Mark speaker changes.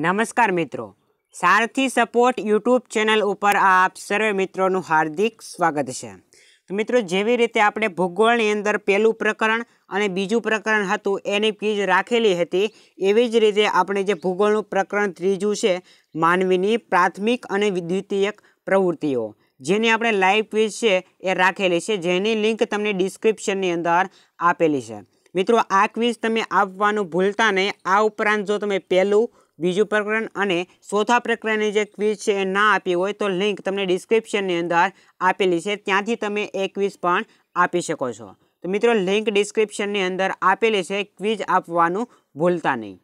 Speaker 1: નમસ્કાર મિત્રો સારથી support YouTube channel ઉપર આપ સર્વે મિત્રોનું હાર્દિક સ્વાગત છે તો મિત્રો જેવી રીતે આપણે ભૂગોળની અંદર પહેલું પ્રકરણ અને બીજું પ્રકરણ હતું એની ક્વિઝ રાખેલી હતી એવી જ રીતે આપણે જે ભૂગોળનું પ્રકરણ ત્રીજું છે માનવીની પ્રાથમિક અને દ્વિતીયક પ્રવૃત્તિઓ જેની આપણે લાઈવ ક્વિઝ છે એ રાખેલી છે જેની લિંક તમને ડિસ્ક્રિપ્શનની અંદર આપેલી છે મિત્રો આ ક્વિઝ તમે આપવાનું ભૂલતા નહીં આ ઉપરાંત જો તમે પહેલું બીજું પ્રકરણ અને ચોથા પ્રકરણની જે ક્વિઝ છે એ ના આપી હોય તો લિંક તમને ડિસ્ક્રિપ્શનની અંદર આપેલી છે ત્યાંથી તમે એ ક્વિઝ પણ આપી શકો છો તો મિત્રો લિંક ડિસ્ક્રિપ્શનની અંદર આપેલી છે ક્વિઝ આપવાનું ભૂલતા નહીં